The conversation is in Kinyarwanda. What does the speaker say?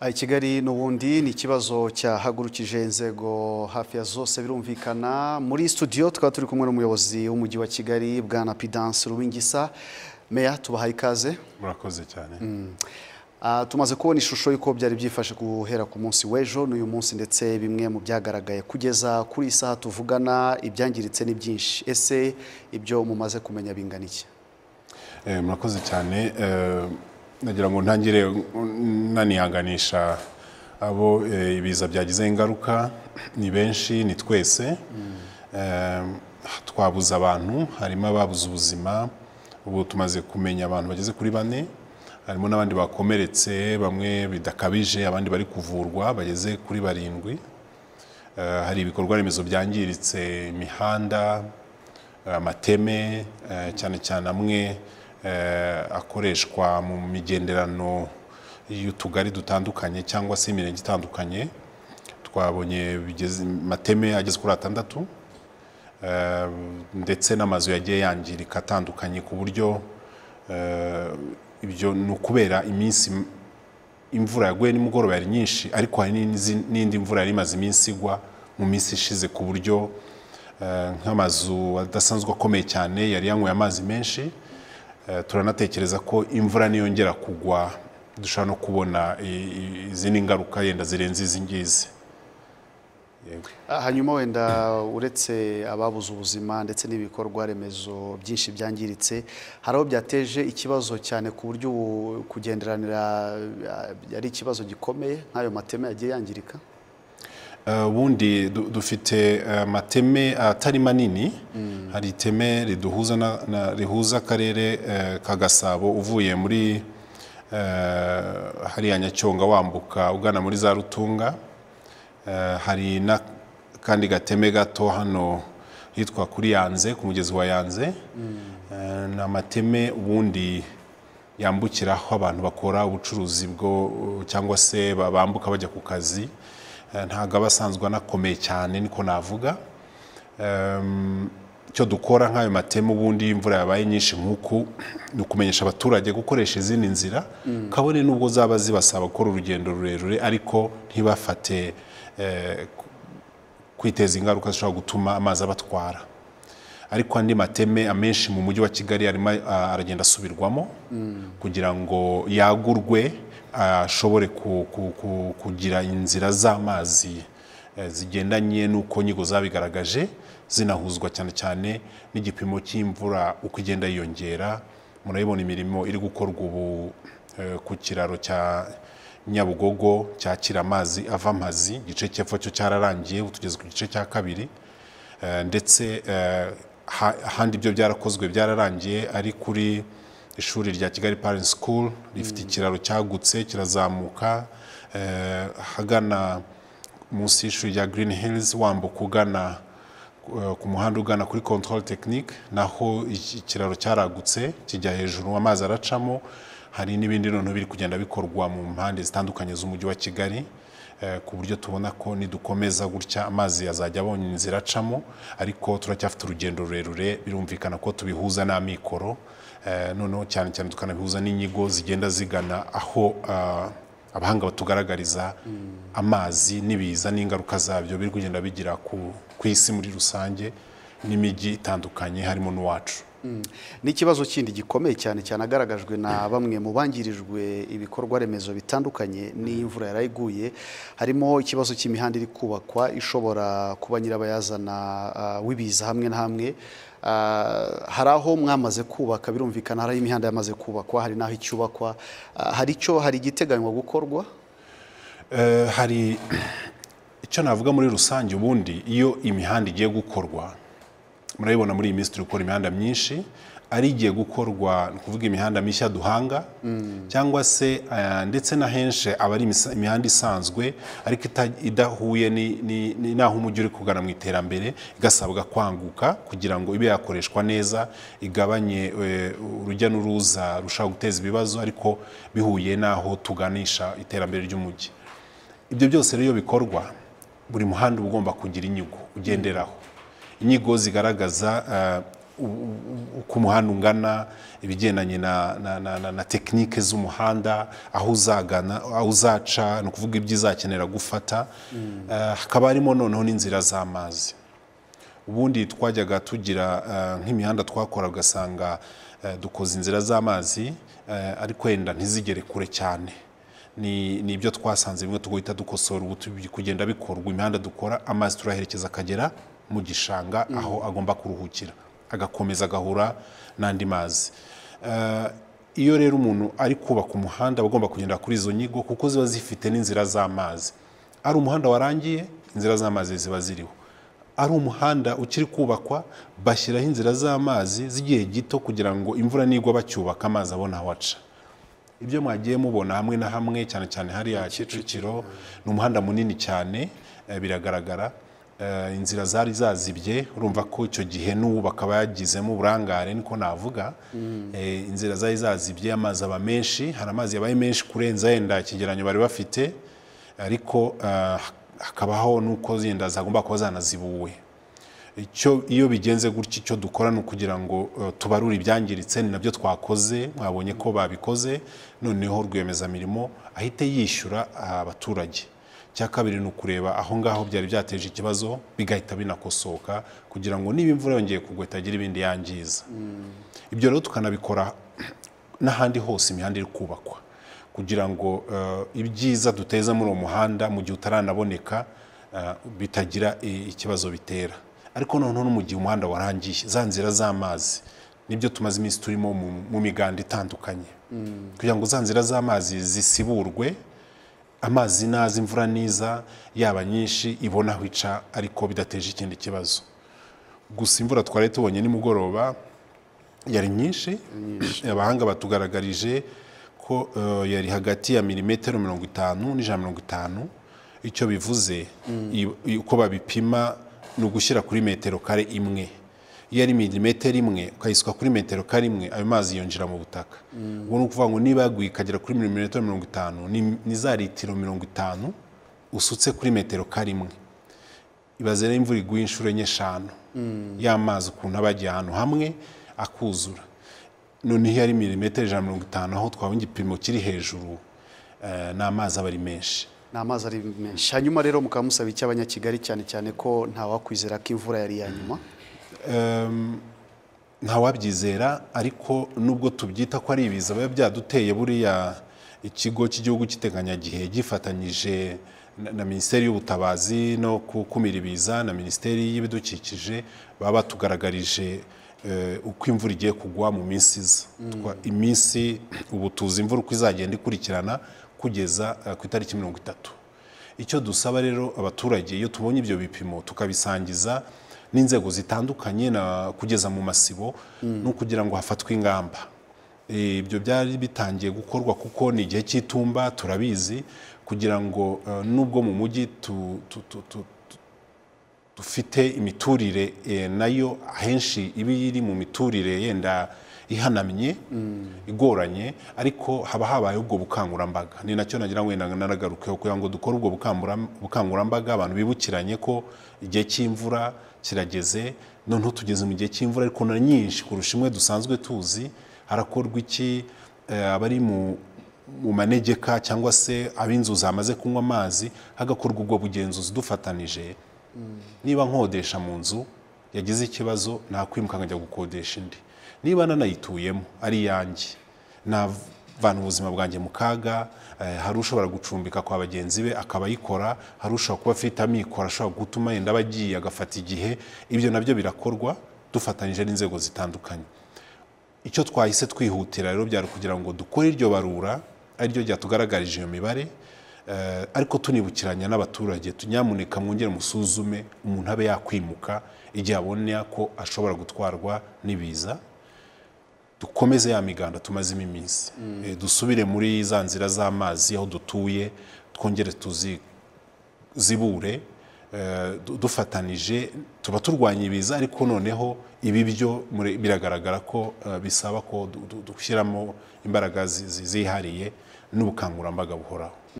i kigali n'ubundi ni ikibazo cyahagurukije inzego hafi ya zose birumvikana muri studio tukaba turi kumwe n'umuyobozi w'umujyi wa kigali bwana pidanse rubingisa meya tubahaye ikaze murakoze cyane mm. ah, tumaze kubona ishusho y'uko byari byifashe guhera ku munsi w'ejo n'uyu munsi ndetse bimwe mu byagaragaye kugeza kuri isaha tuvugana ibyangiritse ni byinshi ese ibyo mumaze kumenya bingana iki eh, murakoze cyane eh, nagira ngo ntangire nanihanganisha abo eh, ibiza byagize ingaruka ni benshi ni twese eh, twabuze abantu harimo ababuze ubuzima ubu tumaze kumenya abantu bageze kuri bane harimo n'abandi bakomeretse bamwe bidakabije abandi bari kuvurwa bageze kuri barindwi eh, hari ibikorwa remezo byangiritse imihanda amateme cyane cyane amwe Eh, akoreshwa mu migenderano y'utugari dutandukanye cyangwa se imirenge itandukanye twabonye mateme ageze kuri atandatu eh, ndetse n'amazu yagiye yangirika atandukanye ku buryo eh, ibyo ni ukubera iminsi imvura yaguye nimugoroba yari nyinshi ariko hari n'indi mvura yari imaze iminsi igwa mu minsi ishize ku buryo nk'amazu adasanzwe akomeye cyane yari yanyweye amazi menshi Eh, turanatekereza ko imvura niyongera kugwa dushobora no kubona izindi ngaruka yenda zirenze izi ngizi ah, hanyuma wenda uretse ababuze ubuzima ndetse n'ibikorwa remezo byinshi byangiritse hari aho byateje ikibazo cyane ku buryo kugenderanira eh, ari ikibazo gikomeye nk'ayo mateme yagiye yangirika eh, ubundi dufite amateme atari manini mm. hari iteme rihuza akarere eh, ka gasabo uvuye muri eh, hariya nyacyonga wambuka ugana muri za rutunga eh, hari kandi gateme gato hano hitwa kuri yanze ku mugezi wa yanze mm. ni amateme ubundi yambukira abantu bakora ubucuruzi bwo cyangwa se bambuka bajya ku kazi ntabwo aba asanzwe anakomeye cyane niko navuga icyo dukora nk'ayo mateme ubundi iyo imvura yabaye nyinshi nk'uku ni ukumenyesha abaturage gukoresha izindi nzira kabone nubwo zaba zibasaba gukora urugendo rurerure ariko ntibafate eh, kwiteza ingaruka zishobora gutuma amazi abatwara ariko andi mateme amenshi mu mujyi wa kigali arimo aragenda asubirwamo kugira ngo yagurwe ashobore kugira inzira z'amazi Eh, zigendanye n'uko nyigo zabigaragaje zinahuzwa cyane cyane n'igipimo cy'imvura uko igenda yiyongera murabibona imirimo iri gukorwa ubu eh, ku kiraro cya nyabugogo cyakira amazi ava amazi igice cy'epfo cyo cyararangiye tugeze ku gice cya kabiri eh, ndetse ahandi ibyo byarakozwe byararangiye ari kuri ishuri rya kigali parent school rifite mm. ikiraro cyagutse kirazamuka hagana munsi y'ishuri rya Green Hills wambuka kugana eh, ku muhanda ugana kuri control technique naho ikiraro cyaragutse kijya hejuru amazi aracamo hari n'ibindi noneho biri kugenda bikorwa mu mpande zitandukanye z'umujyi wa kigali eh, ku buryo tubona ko nidukomeza gutya amazi yazajya abonye inzira acamo ariko turacyafite urugendo rurerure birumvikana ko tubihuza n'amikoro eh, noneho cyane cyane tukanabihuza n'inyigo zigenda zigana aho ah, abahanga batugaragariza amazi n'ibiza n'ingaruka zabyo biri kugenda bigira ku isi muri rusange n'imijyi itandukanye harimo n'uwacu Hmm. n'ikibazo kindi gikomeye cyane cyane agaragajwe na bamwe mu bangirijwe ibikorwa remezo bitandukanye n’imvura imvura yarayiguye harimo ikibazo cy'imihanda iri kubakwa ishobora kuba nyirabayazana ah, w'ibiza hamwe na hamwe ah, hari aho mwamaze kubaka birumvikana hari imihanda yamaze kubakwa hari n'aho icyubakwa ah, hari icyo hari igiteganywa gukorwa eh, hari icyo navuga muri rusange ubundi iyo imihanda igiye gukorwa murabibona muri iyi minsi ukora imihanda myinshi ari igiye gukorwa ni ukuvuga imihanda mishya duhanga cyangwa se eh, ndetse na henshi aba ari imihanda isanzwe ariko idahuye n'aho umujyi uri kugana mu iterambere igasabwa kwanguka kugira ngo ibe yakoreshwa neza igabanye eh, urujya n'uruza rushobora guteza ibibazo ariko bihuye n'aho tuganisha iterambere ry'umujyi ibyo byose rero bikorwa buri muhanda uba ugomba kugira inyugu ugenderaho inyigo zigaragaza uko eh, umuhanda ungana ibigendanye na na tekinike z'umuhanda aho uzagana aho uzaca ni ukuvuga ibyo izakenera gufata mm. eh, hakaba harimo noneho n'inzira z'amazi ubundi twajyaga tugira eh, nk'imihanda twakora ugasanga dukoze inzira z'amazi ariko wenda ntizigere kure cyane ni ibyo twasanze bimwe tugahita dukosora ubu kugenda bikorwa imihanda dukora amazi turaherekeza akagera mu gishanga mm. aho agomba kuruhukira agakomeza agahura n'andi mazi eh, iyo rero umuntu ari kubaka umuhanda aba agomba kugendera kuri izo nyigo kuko ziba zifite n'inzira z'amazi ari umuhanda warangiye inzira z'amazi ziba ziriho ari umuhanda ukiri kubakwa bashyiraho inzira z'amazi z'igihe gito kugira ngo imvura nigwa bacyubaka amazi abona aho aca ibyo mwagiye mubona hamwe na hamwe cyane cyane hariya kicukiro ni umuhanda munini cyane eh, biragaragara Eh, inzira zari zazibye urumva ko icyo gihe n'ubu bakaba yagizemo uburangare niko navuga mm. eh, inzira zari zazibye amazi aba menshi hari amazi yabaye menshi kurenza yenda ikigereranyo bari bafite ariko eh, hakabaho n'uko zenda zagomba kuba zanazibuwe iyo bigenze gutya icyo dukora ni ukugira ngo tubarure ibyangiritse ni nabyo twakoze mwabonye ko babikoze noneho rwiyemezamirimo ahite yishyura abaturage icya kabiri ni ukureba aho ngaho byari byateje ikibazo bigahita binakosoka kugira ngo niba imvura yongeye kugwa itagira ibindi yangiza mm. ibyo rero tukanabikora n'ahandi hose imihanda iri kubakwa kugira ngo eh, ibyiza duteza muri uwo muhanda mu gihe utaranaboneka eh, bitagira ikibazo bitera ariko noneho no mu gihe umuhanda warangiye za nzira z'amazi nibyo tumaze iminsi turimo mu miganda itandukanye mm. kugira ngo za nzira z'amazi zisiburwe amazi naza imvura niza yaba nyinshi ibona aho ica ariko bidateje ikindi kibazo gusa imvura twari tubonye nimugoroba yari nyinshi abahanga batugaragarije ko eh, yari hagati ya milimetero mirongo itanu n'ijana mirongo itanu icyo bivuze mm. uko babipima ni ugushyira kuri metero kare imwe iyo ari milimetero imwe ukayisuka kuri metero karimwe ayo mazi yinjira mu butaka mm. ubwo ni ukuvuga ngo niba yaguye ikagera kuri milimetero mirongo itanu ni za litiro mirongo itanu usutse kuri metero karimwe ibaze rero imvura iguye inshuro enye eshanu mm. y'amazi ukuntu aba agiye ahantu hamwe akuzura noneho iyo ari milimetero ijana mirongo itanu aho twabona igipimo kiri hejuru eh, ni amazi aba ari menshi ni amazi ari menshi hanyuma rero mukaba musaba icy'abanyakigali cyane cyane ko ntawakwizera ko imvura yari nyuma ntawabyizera ariko nubwo tubyita ko ari ibiza biba byaduteye buriya ikigo cy'igihugu cy'iteganyagihe gifatanyije na minisiteri y'ubutabazi no gukumira ibiza na minisiteri y'ibidukikije baba batugaragarije eh, uko imvura igiye kugwa mu minsi iza mm. iminsi ubu tuzi imvura uko izagenda ikurikirana kugeza eh, ku itariki mirongo itatu icyo dusaba rero abaturage iyo tubonye ibyo bipimo tukabisangiza n'inzego zitandukanye na kugeza mu masibo mm. no kugira ngo hafatwe ingamba ibyo byari bitangiye gukorwa kuko ni igihe cy'itumba turabizi kugira ngo eh, nubwo mu mujyi dufite imiturire eh, nayo ahenshi iba iri mu miturire yenda ihanamye mm. igoranye ariko haba habaye ubwo bukangurambaga ni nacyo nagira ngo naragarukeho kugira ngo dukore ubwo bukangurambaga abantu bibukiranye ko igihe cy'imvura kirageze noneho tugeze mu gihe cy'imvura ariko na nyinshi kurusha imwe dusanzwe tuzi harakorwa iki eh, abari mu manegeka cyangwa se ab'inzu zamaze kunywa amazi hagakorwa ubwo bugenzuzi dufatanije mm. niba nkodesha mu nzu yagize ikibazo nakwimuka nkajya gukodesha indi niba nanayituyemo ari iyanjye navana ubuzima bwanjye mu kaga eh, hari ushobora gucumbika kwa bagenzi be akaba ayikora hari ushobora kuba afite amikoro ashobora gutuma yenda abagiye agafata igihe ibyo nabyo birakorwa dufatanyije n'inzego zitandukanye icyo twahise twihutira rero byari kugira ngo dukore iryo barura ariryo ryatugaragarije iyo mibare eh, ariko tunibukiranya n'abaturage tunyamuneka mwongere musuzume umuntu abe yakwimuka igihe abona ko ashobora gutwarwa n'ibiza dukomeze ya miganda tumazemo iminsi mm. eh, dusubire muri za nzira z'amazi aho dutuye twongere tuzibure eh, dufatanije tuba turwanya ibiza ariko noneho ibi byo biragaragara ko eh, bisaba ko dushyiramo imbaraga zihariye n'ubukangurambaga buhoraho